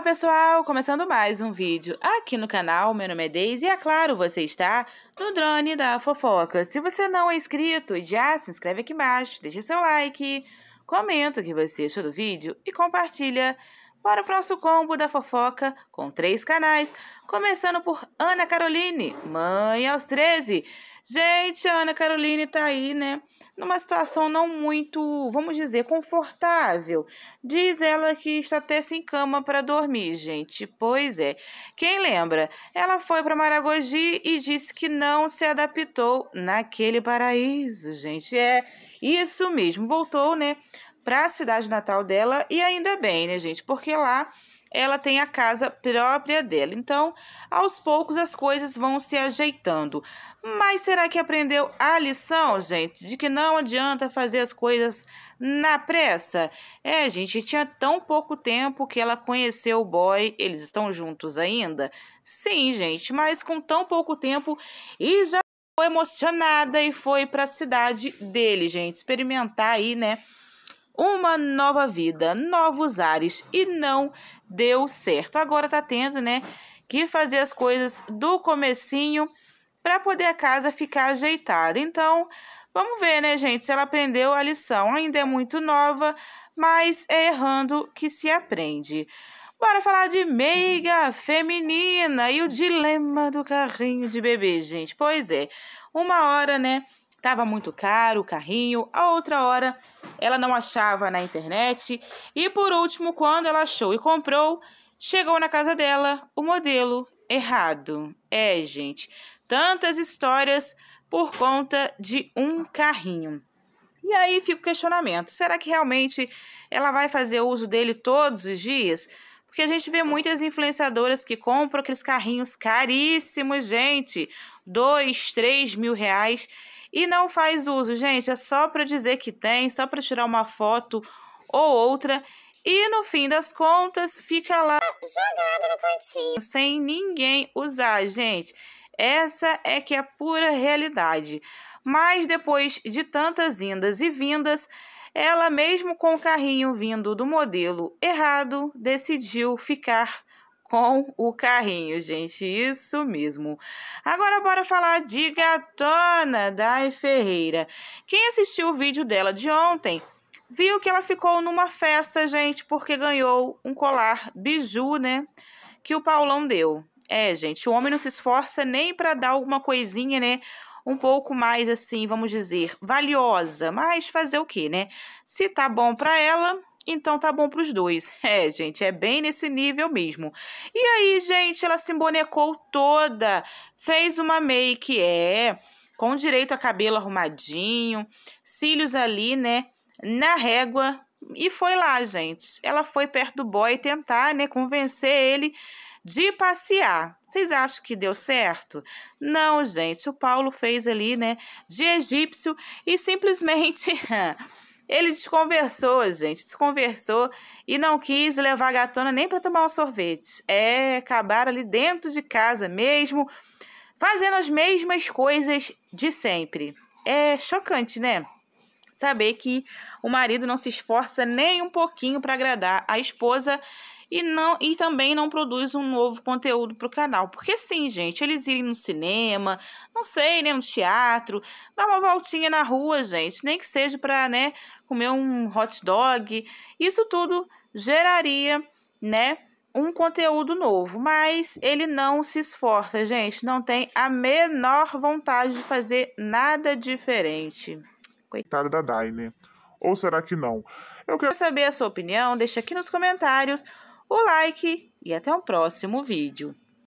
Olá pessoal, começando mais um vídeo aqui no canal, meu nome é Deise e é claro, você está no Drone da Fofoca. Se você não é inscrito, já se inscreve aqui embaixo, deixa seu like, comenta o que você achou do vídeo e compartilha Bora para o nosso combo da fofoca com três canais, começando por Ana Caroline, mãe aos 13. Gente, a Ana Caroline tá aí, né? Numa situação não muito, vamos dizer, confortável. Diz ela que está até sem cama para dormir, gente. Pois é. Quem lembra? Ela foi para Maragogi e disse que não se adaptou naquele paraíso, gente. É isso mesmo. Voltou, né? para a cidade natal dela e ainda bem, né, gente? Porque lá ela tem a casa própria dela. Então, aos poucos as coisas vão se ajeitando. Mas será que aprendeu a lição, gente, de que não adianta fazer as coisas na pressa? É, gente, tinha tão pouco tempo que ela conheceu o boy, eles estão juntos ainda? Sim, gente, mas com tão pouco tempo e já emocionada e foi para a cidade dele, gente, experimentar aí, né? uma nova vida, novos ares e não deu certo. Agora tá tendo, né, que fazer as coisas do comecinho para poder a casa ficar ajeitada. Então, vamos ver, né, gente, se ela aprendeu a lição. Ainda é muito nova, mas é errando que se aprende. Bora falar de meiga feminina e o dilema do carrinho de bebê, gente. Pois é, uma hora, né, estava muito caro o carrinho, a outra hora ela não achava na internet e por último, quando ela achou e comprou, chegou na casa dela o modelo errado. É, gente, tantas histórias por conta de um carrinho. E aí fica o questionamento: será que realmente ela vai fazer uso dele todos os dias? Porque a gente vê muitas influenciadoras que compram aqueles carrinhos caríssimos, gente, dois, três mil reais, e não faz uso. Gente, é só para dizer que tem, só para tirar uma foto ou outra. E no fim das contas, fica lá ah, jogado no cantinho, sem ninguém usar, gente. Essa é que é a pura realidade. Mas depois de tantas indas e vindas, ela, mesmo com o carrinho vindo do modelo errado, decidiu ficar com o carrinho, gente. Isso mesmo. Agora bora falar de gatona Dai Ferreira. Quem assistiu o vídeo dela de ontem viu que ela ficou numa festa, gente, porque ganhou um colar biju, né? Que o Paulão deu. É, gente, o homem não se esforça nem para dar alguma coisinha, né? um pouco mais assim, vamos dizer, valiosa, mas fazer o quê, né? Se tá bom para ela, então tá bom pros dois. É, gente, é bem nesse nível mesmo. E aí, gente, ela se embonecou toda, fez uma make, é, com direito a cabelo arrumadinho, cílios ali, né, na régua. E foi lá, gente. Ela foi perto do boy tentar, né, convencer ele de passear. Vocês acham que deu certo? Não, gente. O Paulo fez ali, né, de egípcio e simplesmente Ele desconversou, gente, desconversou e não quis levar a gatona nem para tomar um sorvete. É, acabar ali dentro de casa mesmo, fazendo as mesmas coisas de sempre. É chocante, né? Saber que o marido não se esforça nem um pouquinho para agradar a esposa e não e também não produz um novo conteúdo para o canal. Porque sim, gente, eles irem no cinema, não sei, né, no teatro, dar uma voltinha na rua, gente, nem que seja para, né, comer um hot dog, isso tudo geraria, né, um conteúdo novo, mas ele não se esforça, gente, não tem a menor vontade de fazer nada diferente. Coitada da Dai, né? Ou será que não? Eu quero saber a sua opinião, deixa aqui nos comentários o like e até o próximo vídeo.